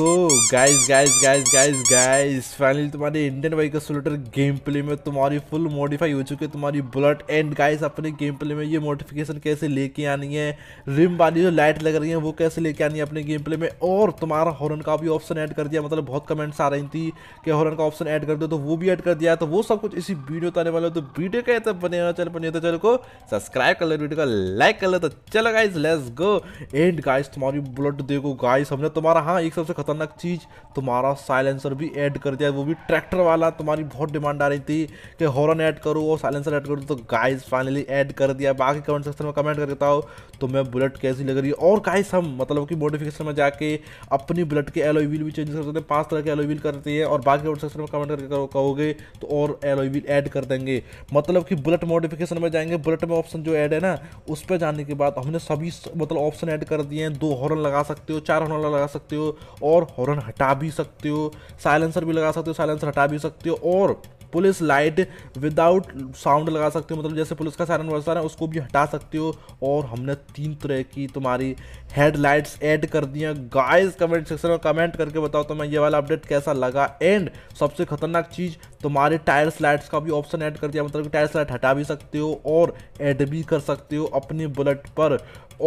को guys guys guys guys guys finally तुम्हारे Indian bike का सोलेटर गेम प्ले में तुम्हारी फुल मॉडिफाई हो चुकी है तुम्हारी बुलेट एंड गाइस अपने गेम प्ले में ये मॉडिफिकेशन कैसे लेके आनी है रिम वाली जो लाइट लग रही है वो कैसे लेके आनी है अपने गेम प्ले में और तुम्हारा हॉर्न का भी ऑप्शन ऐड कर दिया मतलब बहुत कमेंट्स आ रही थी कि हॉर्न का ऑप्शन ऐड कर दो तो वो भी ऐड कर दिया तो वो सब कुछ इसी वीडियो आने वाले तो वीडियो का तब बने चल बने तो चल को सब्सक्राइब कर लो वीडियो को लाइक कर लो तो चलो guys let's go and guys तुम्हारी बुलेट देखो गाइस हमने तुम्हारा हाँ एक सबसे खतरनाक चीज़ तुम्हारा साइलेंसर भी ऐड कर दिया वो भी ट्रैक्टर वाला तुम्हारी बहुत डिमांड आ रही थी कि हॉर्न ऐड करो और साइलेंसर ऐड करो तो गाइस फाइनली ऐड कर दिया बाकी कमेंट सेक्शन में कमेंट करके बताओ तुम्हें तो बुलेट कैसी लग रही है और गाइस हम मतलब कि मोडिफिकेशन में जाके अपनी बुलेट के एलोई व्हील भी चेंज कर सकते हैं पाँच तरह के एलोई व्हील करती है और बाकी कमेंट सेक्शन में कमेंट करके कहोगे तो और एलोई व्हील ऐड कर देंगे मतलब कि बुलेट मोडिफिकेशन में जाएंगे बुलेट में ऑप्शन जो ऐड है ना उस पर जाने के बाद हमने सभी मतलब ऑप्शन ऐड कर दिए हैं दो हॉर्न लगा सकते हो चार हॉर्न लगा सकते हो और हॉर्न हटा भी सकते हो साइलेंसर भी लगा सकते हो साइलेंसर हटा भी सकते हो और पुलिस लाइट विदाउट साउंड लगा सकते हो मतलब जैसे पुलिस का सायरन वर्षा है उसको भी हटा सकते हो और हमने तीन तरह की तुम्हारी हेडलाइट्स ऐड कर दी हैं गाइस कमेंट सेक्शन में कमेंट करके बताओ तो मैं ये वाला अपडेट कैसा लगा एंड सबसे खतरनाक चीज़ तुम्हारे टायर्स लाइट्स का भी ऑप्शन ऐड कर दिया मतलब टायर्स लाइट हटा भी सकते हो और ऐड भी कर सकते हो अपने बुलेट पर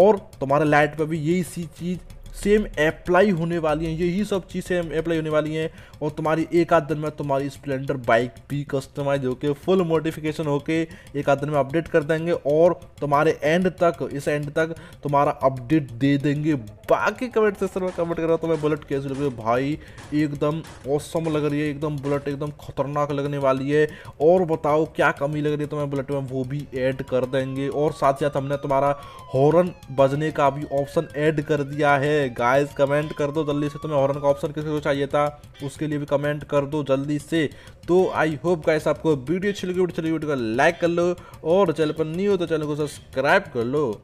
और तुम्हारे लाइट पर भी यही सी चीज़ सेम अप्लाई होने वाली हैं यही सब चीज़ें अप्लाई होने वाली हैं और तुम्हारी एक आध दिन में तुम्हारी स्प्लेंडर बाइक भी कस्टमाइज होकर फुल मोडिफिकेशन होकर एक आध दिन में अपडेट कर देंगे और तुम्हारे एंड तक इस एंड तक तुम्हारा अपडेट दे देंगे बाकी कमेंट सेक्शन में कमेंट कर रहा तो मैं बुलेट कैसे लग रही भाई एकदम औसम लग रही है एकदम बुलेट एकदम खतरनाक लगने वाली है और बताओ क्या कमी लग रही है तुम्हें तो बुलेट में वो भी ऐड कर देंगे और साथ ही साथ हमने तुम्हारा हॉर्न बजने का भी ऑप्शन ऐड कर दिया है गाइस कमेंट कर दो जल्दी से तुम्हें हॉर्न का ऑप्शन किसको चाहिए था उसके लिए भी कमेंट कर दो जल्दी से तो आई होप गाइस आपको वीडियो अच्छी लगी वीडियो चली वीडियो को लाइक कर लो और चैनल पर नहीं हो तो चैनल को सब्सक्राइब कर लो